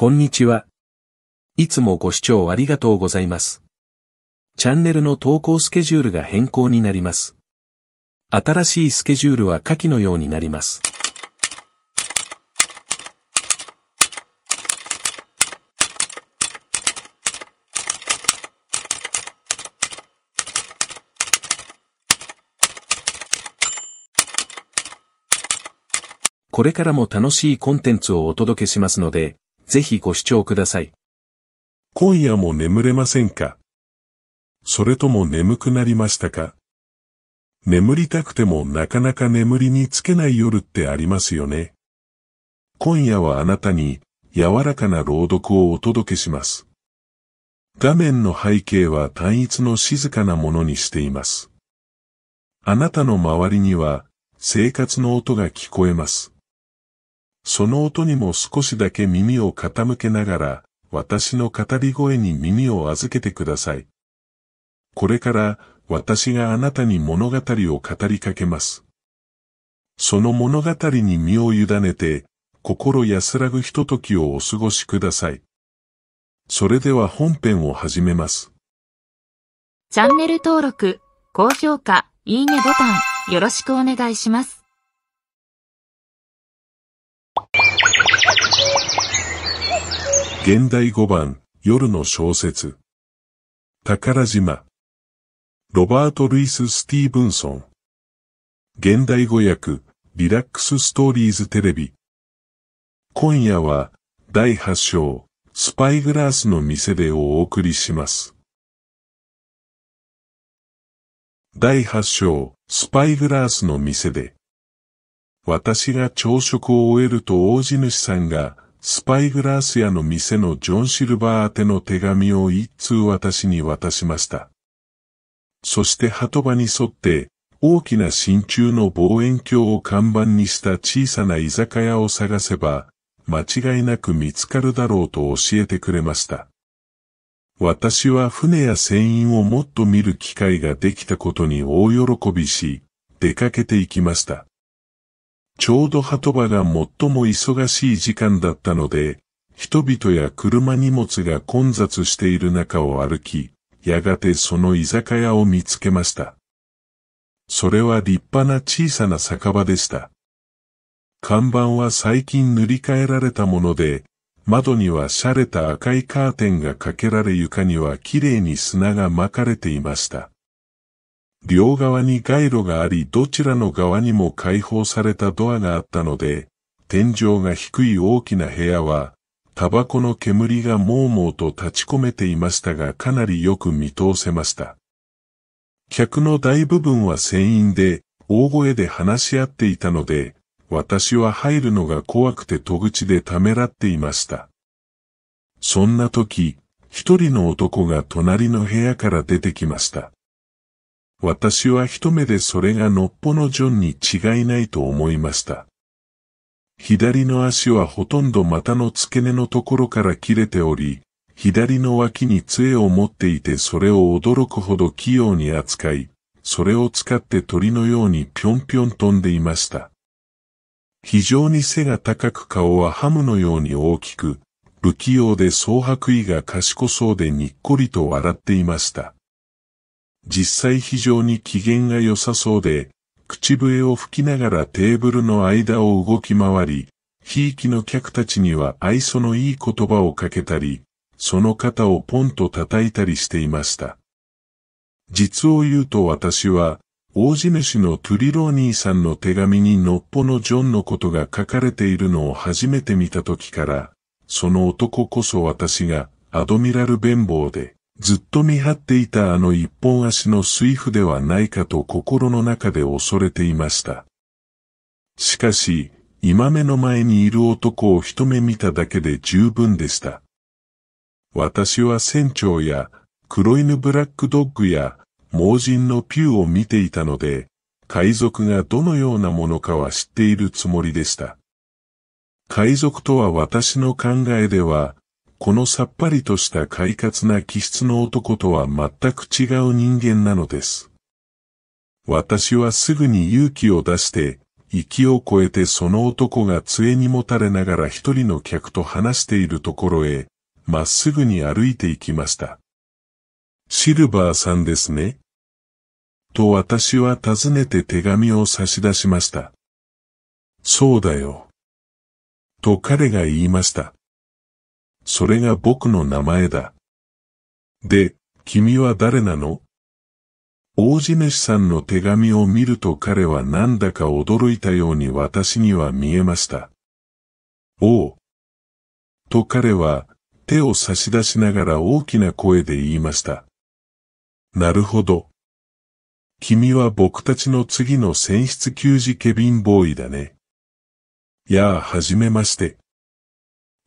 こんにちは。いつもご視聴ありがとうございます。チャンネルの投稿スケジュールが変更になります。新しいスケジュールは下記のようになります。これからも楽しいコンテンツをお届けしますので、ぜひご視聴ください。今夜も眠れませんかそれとも眠くなりましたか眠りたくてもなかなか眠りにつけない夜ってありますよね。今夜はあなたに柔らかな朗読をお届けします。画面の背景は単一の静かなものにしています。あなたの周りには生活の音が聞こえます。その音にも少しだけ耳を傾けながら、私の語り声に耳を預けてください。これから私があなたに物語を語りかけます。その物語に身を委ねて、心安らぐひとときをお過ごしください。それでは本編を始めます。チャンネル登録、高評価、いいねボタン、よろしくお願いします。現代5番、夜の小説。宝島。ロバート・ルイス・スティーブンソン。現代語訳、リラックス・ストーリーズ・テレビ。今夜は、第8章、スパイグラスの店でお送りします。第8章、スパイグラスの店で。私が朝食を終えると大地主さんが、スパイグラース屋の店のジョン・シルバー宛ての手紙を一通私に渡しました。そして鳩場に沿って、大きな真鍮の望遠鏡を看板にした小さな居酒屋を探せば、間違いなく見つかるだろうと教えてくれました。私は船や船員をもっと見る機会ができたことに大喜びし、出かけていきました。ちょうど鳩場が最も忙しい時間だったので、人々や車荷物が混雑している中を歩き、やがてその居酒屋を見つけました。それは立派な小さな酒場でした。看板は最近塗り替えられたもので、窓には洒落た赤いカーテンがかけられ床には綺麗に砂が巻かれていました。両側に街路がありどちらの側にも開放されたドアがあったので、天井が低い大きな部屋は、タバコの煙がもうもうと立ち込めていましたがかなりよく見通せました。客の大部分は船員で、大声で話し合っていたので、私は入るのが怖くて戸口でためらっていました。そんな時、一人の男が隣の部屋から出てきました。私は一目でそれがのっぽのジョンに違いないと思いました。左の足はほとんど股の付け根のところから切れており、左の脇に杖を持っていてそれを驚くほど器用に扱い、それを使って鳥のようにぴょんぴょん飛んでいました。非常に背が高く顔はハムのように大きく、不器用で蒼白衣が賢そうでにっこりと笑っていました。実際非常に機嫌が良さそうで、口笛を吹きながらテーブルの間を動き回り、ひいきの客たちには愛想のいい言葉をかけたり、その肩をポンと叩いたりしていました。実を言うと私は、大地主のトゥリローニーさんの手紙にのっぽのジョンのことが書かれているのを初めて見た時から、その男こそ私がアドミラル弁望で、ずっと見張っていたあの一本足の水夫ではないかと心の中で恐れていました。しかし、今目の前にいる男を一目見ただけで十分でした。私は船長や黒犬ブラックドッグや盲人のピューを見ていたので、海賊がどのようなものかは知っているつもりでした。海賊とは私の考えでは、このさっぱりとした快活な気質の男とは全く違う人間なのです。私はすぐに勇気を出して、息を超えてその男が杖にもたれながら一人の客と話しているところへ、まっすぐに歩いていきました。シルバーさんですね。と私は尋ねて手紙を差し出しました。そうだよ。と彼が言いました。それが僕の名前だ。で、君は誰なの大地主さんの手紙を見ると彼はなんだか驚いたように私には見えました。おう。と彼は手を差し出しながら大きな声で言いました。なるほど。君は僕たちの次の選出給仕ケビンボーイだね。やあ、はじめまして。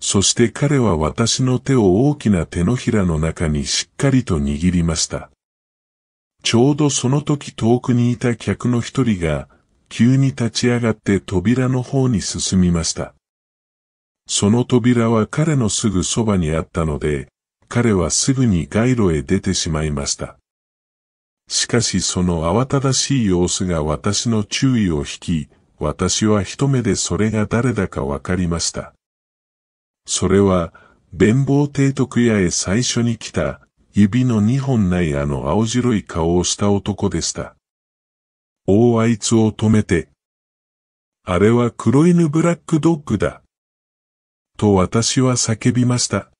そして彼は私の手を大きな手のひらの中にしっかりと握りました。ちょうどその時遠くにいた客の一人が、急に立ち上がって扉の方に進みました。その扉は彼のすぐそばにあったので、彼はすぐに街路へ出てしまいました。しかしその慌ただしい様子が私の注意を引き、私は一目でそれが誰だかわかりました。それは、弁望提督屋へ最初に来た、指の二本ないあの青白い顔をした男でした。おあいつを止めて。あれは黒犬ブラックドッグだ。と私は叫びました。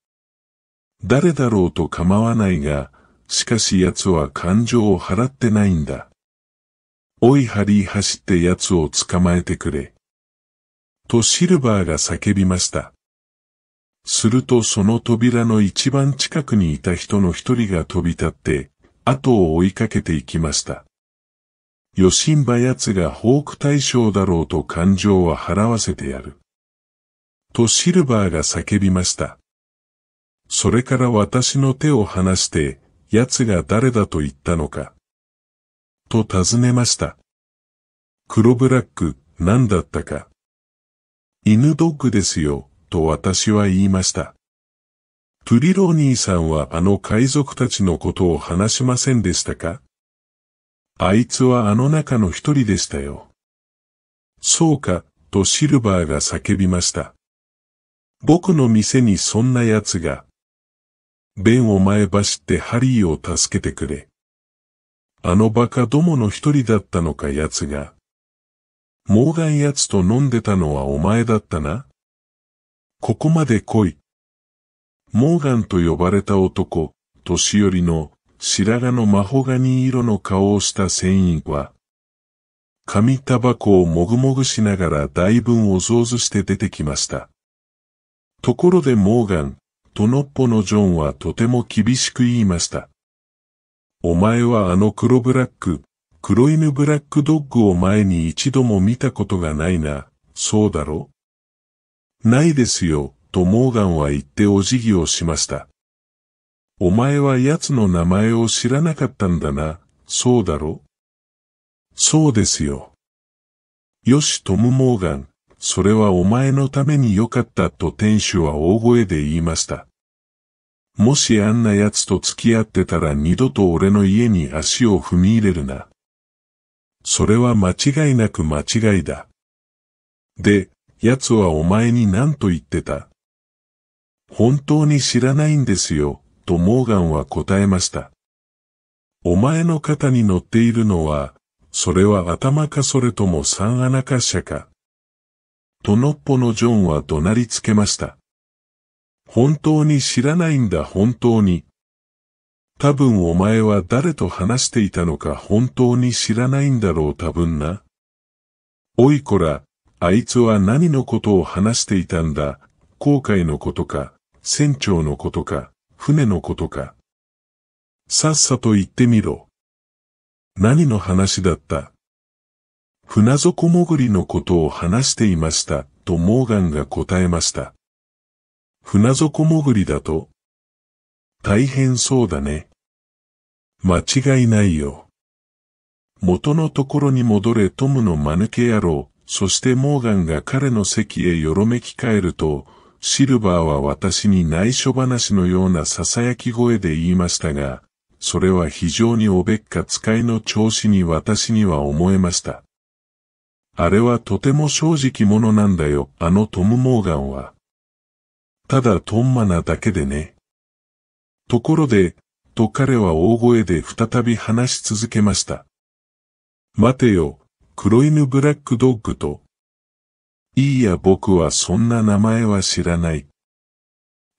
誰だろうと構わないが、しかし奴は感情を払ってないんだ。おいハリー走って奴を捕まえてくれ。とシルバーが叫びました。するとその扉の一番近くにいた人の一人が飛び立って、後を追いかけていきました。しんばや奴がホーク大将だろうと感情は払わせてやる。とシルバーが叫びました。それから私の手を離して、奴が誰だと言ったのか。と尋ねました。黒ブラック、何だったか。犬ドッグですよ。と私は言いました。プリローニーさんはあの海賊たちのことを話しませんでしたかあいつはあの中の一人でしたよ。そうか、とシルバーが叫びました。僕の店にそんな奴が。ベンを前走ってハリーを助けてくれ。あのバカどもの一人だったのか奴が。モーガン奴と飲んでたのはお前だったな。ここまで来い。モーガンと呼ばれた男、年寄りの白髪のマホガニ色の顔をした船員は、紙タバコをもぐもぐしながら大分お上手して出てきました。ところでモーガン、とのっぽのジョンはとても厳しく言いました。お前はあの黒ブラック、黒犬ブラックドッグを前に一度も見たことがないな、そうだろないですよ、とモーガンは言ってお辞儀をしました。お前は奴の名前を知らなかったんだな、そうだろそうですよ。よし、トム・モーガン、それはお前のために良かったと店主は大声で言いました。もしあんな奴と付き合ってたら二度と俺の家に足を踏み入れるな。それは間違いなく間違いだ。で、奴はお前に何と言ってた。本当に知らないんですよ、とモーガンは答えました。お前の肩に乗っているのは、それは頭かそれとも三穴か社か。とのっぽのジョンは怒鳴りつけました。本当に知らないんだ本当に。多分お前は誰と話していたのか本当に知らないんだろう多分な。おいこら、あいつは何のことを話していたんだ、航海のことか、船長のことか、船のことか。さっさと言ってみろ。何の話だった船底潜りのことを話していました、とモーガンが答えました。船底潜りだと大変そうだね。間違いないよ。元のところに戻れトムの間抜け野郎、そしてモーガンが彼の席へよろめき返ると、シルバーは私に内緒話のような囁き声で言いましたが、それは非常におべっか使いの調子に私には思えました。あれはとても正直者なんだよ、あのトム・モーガンは。ただトンマなだけでね。ところで、と彼は大声で再び話し続けました。待てよ、黒犬ブラックドッグと。いいや僕はそんな名前は知らない。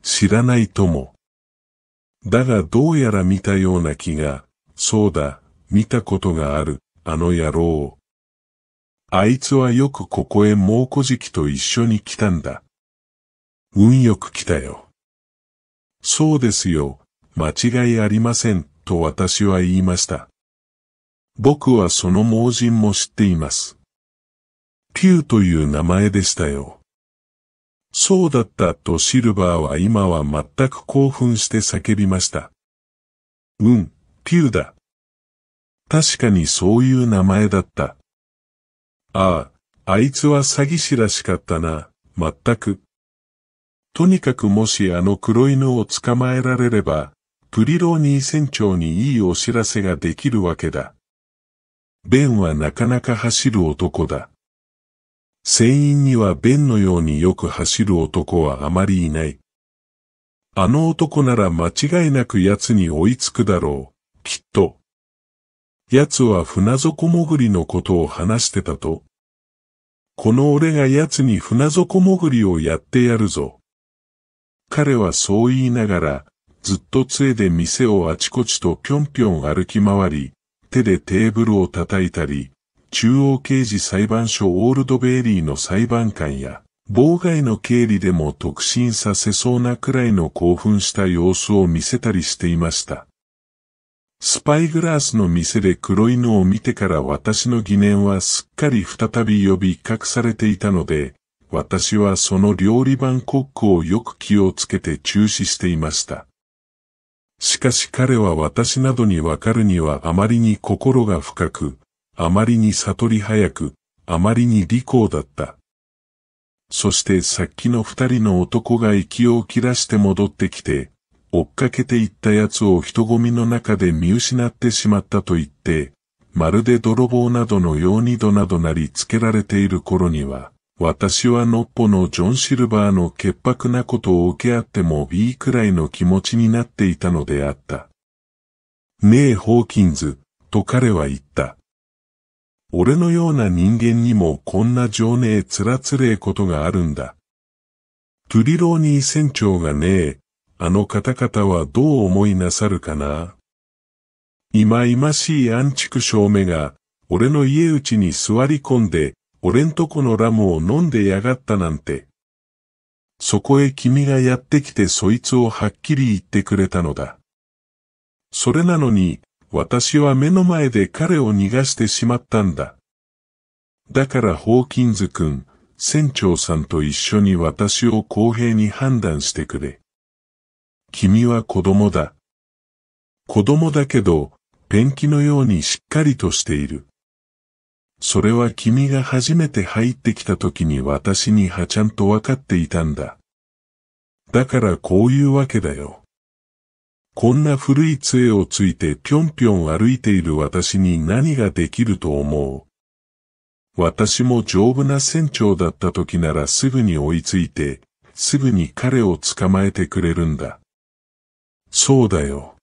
知らないとも。だがどうやら見たような気が、そうだ、見たことがある、あの野郎あいつはよくここへ猛古時期と一緒に来たんだ。運よく来たよ。そうですよ、間違いありません、と私は言いました。僕はその盲人も知っています。ピューという名前でしたよ。そうだったとシルバーは今は全く興奮して叫びました。うん、ピューだ。確かにそういう名前だった。ああ、あいつは詐欺師らしかったな、まったく。とにかくもしあの黒犬を捕まえられれば、プリローニー船長にいいお知らせができるわけだ。ベンはなかなか走る男だ。船員にはベンのようによく走る男はあまりいない。あの男なら間違いなく奴に追いつくだろう、きっと。奴は船底潜りのことを話してたと。この俺が奴に船底潜りをやってやるぞ。彼はそう言いながら、ずっと杖で店をあちこちとぴょんぴょん歩き回り、手でテーブルを叩いたり、中央刑事裁判所オールドベイリーの裁判官や、妨害の経理でも特進させそうなくらいの興奮した様子を見せたりしていました。スパイグラスの店で黒犬を見てから私の疑念はすっかり再び呼び隠されていたので、私はその料理番コックをよく気をつけて中止していました。しかし彼は私などにわかるにはあまりに心が深く、あまりに悟り早く、あまりに利口だった。そしてさっきの二人の男が息を切らして戻ってきて、追っかけていった奴を人混みの中で見失ってしまったと言って、まるで泥棒などのようにどなどなりつけられている頃には、私はノッポのジョン・シルバーの潔白なことを受け合ってもいいくらいの気持ちになっていたのであった。ねえ、ホーキンズ、と彼は言った。俺のような人間にもこんな情ねつらつれえことがあるんだ。トゥリローニー船長がねえ、あの方々はどう思いなさるかな。今々しい安畜小めが、俺の家内に座り込んで、俺んとこのラムを飲んでやがったなんて。そこへ君がやってきてそいつをはっきり言ってくれたのだ。それなのに、私は目の前で彼を逃がしてしまったんだ。だからホーキンズ君、船長さんと一緒に私を公平に判断してくれ。君は子供だ。子供だけど、ペンキのようにしっかりとしている。それは君が初めて入ってきた時に私にはちゃんとわかっていたんだ。だからこういうわけだよ。こんな古い杖をついてぴょんぴょん歩いている私に何ができると思う私も丈夫な船長だった時ならすぐに追いついて、すぐに彼を捕まえてくれるんだ。そうだよ。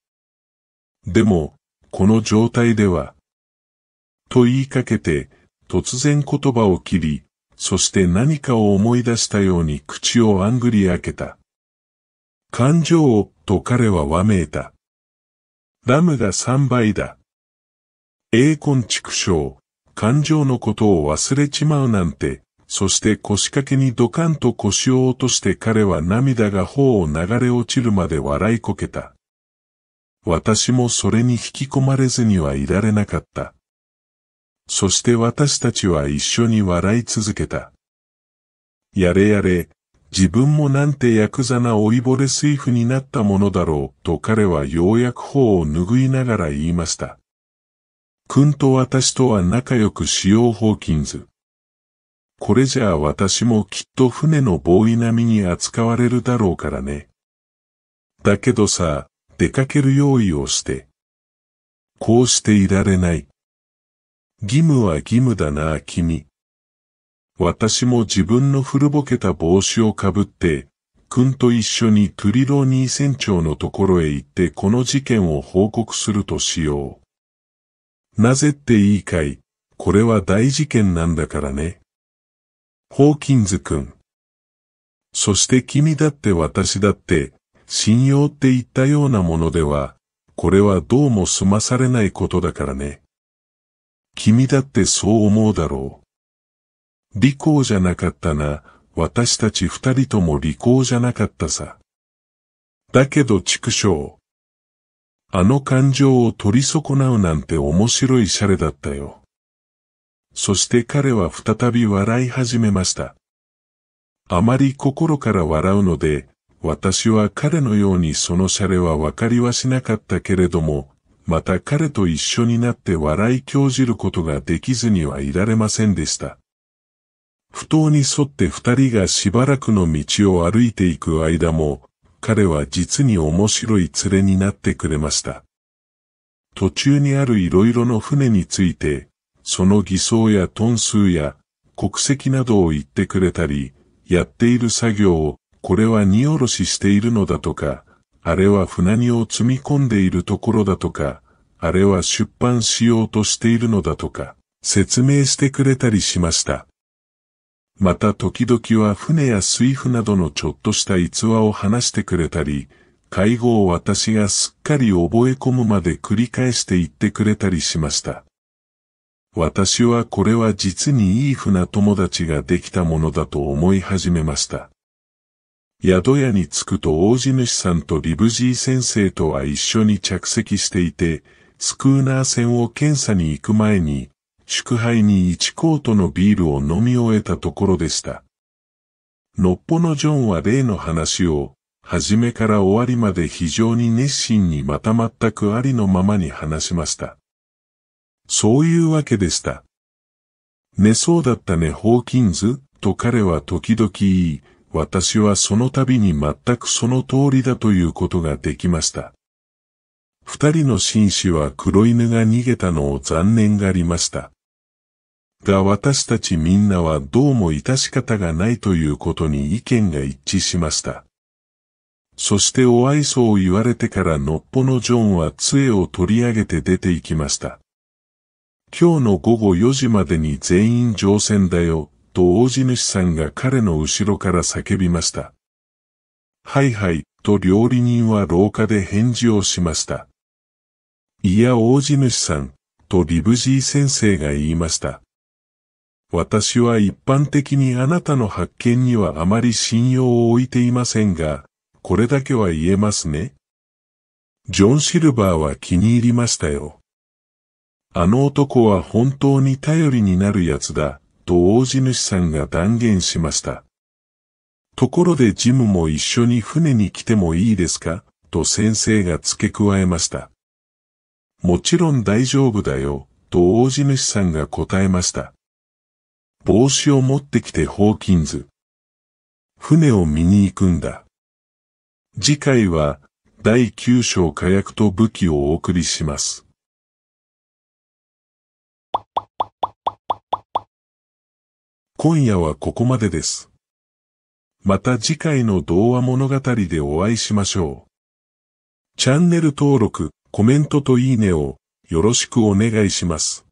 でも、この状態では、と言いかけて、突然言葉を切り、そして何かを思い出したように口をあんぐり開けた。感情を、と彼はわめいた。ラムダ三倍だ。栄根畜生、感情のことを忘れちまうなんて、そして腰掛けにドカンと腰を落として彼は涙が頬を流れ落ちるまで笑いこけた。私もそれに引き込まれずにはいられなかった。そして私たちは一緒に笑い続けた。やれやれ、自分もなんてヤクザな老いぼれ水夫になったものだろう、と彼はようやく頬を拭いながら言いました。君と私とは仲良くしようホーキンズ。これじゃあ私もきっと船の防衛並みに扱われるだろうからね。だけどさ、出かける用意をして。こうしていられない。義務は義務だな君。私も自分の古ぼけた帽子をかぶって、君と一緒にトゥリローニー船長のところへ行ってこの事件を報告するとしよう。なぜっていいかい、これは大事件なんだからね。ホーキンズ君。そして君だって私だって、信用って言ったようなものでは、これはどうも済まされないことだからね。君だってそう思うだろう。利口じゃなかったな、私たち二人とも利口じゃなかったさ。だけど畜生。あの感情を取り損なうなんて面白いシャレだったよ。そして彼は再び笑い始めました。あまり心から笑うので、私は彼のようにそのシャレはわかりはしなかったけれども、また彼と一緒になって笑い興じることができずにはいられませんでした。不当に沿って二人がしばらくの道を歩いていく間も、彼は実に面白い連れになってくれました。途中にある色々の船について、その偽装やトン数や国籍などを言ってくれたり、やっている作業をこれは荷下ろししているのだとか、あれは船荷を積み込んでいるところだとか、あれは出版しようとしているのだとか、説明してくれたりしました。また時々は船や水夫などのちょっとした逸話を話してくれたり、介護を私がすっかり覚え込むまで繰り返して言ってくれたりしました。私はこれは実にいい船友達ができたものだと思い始めました。宿屋に着くと大地主さんとリブジー先生とは一緒に着席していて、スクーナー船を検査に行く前に、祝杯に1コートのビールを飲み終えたところでした。のっぽのジョンは例の話を、初めから終わりまで非常に熱心にまた全くありのままに話しました。そういうわけでした。寝そうだったね、ホーキンズ、と彼は時々言い、私はその度に全くその通りだということができました。二人の紳士は黒犬が逃げたのを残念がりました。が私たちみんなはどうも致し方がないということに意見が一致しました。そしてお愛想を言われてからのっぽのジョンは杖を取り上げて出て行きました。今日の午後4時までに全員乗船だよ、と大地主さんが彼の後ろから叫びました。はいはい、と料理人は廊下で返事をしました。いや大地主さん、とリブジー先生が言いました。私は一般的にあなたの発見にはあまり信用を置いていませんが、これだけは言えますね。ジョン・シルバーは気に入りましたよ。あの男は本当に頼りになるやつだ。と大地主さんが断言しました。ところでジムも一緒に船に来てもいいですかと先生が付け加えました。もちろん大丈夫だよ、と大地主さんが答えました。帽子を持ってきてホーキンズ。船を見に行くんだ。次回は、第9章火薬と武器をお送りします。今夜はここまでです。また次回の童話物語でお会いしましょう。チャンネル登録、コメントといいねをよろしくお願いします。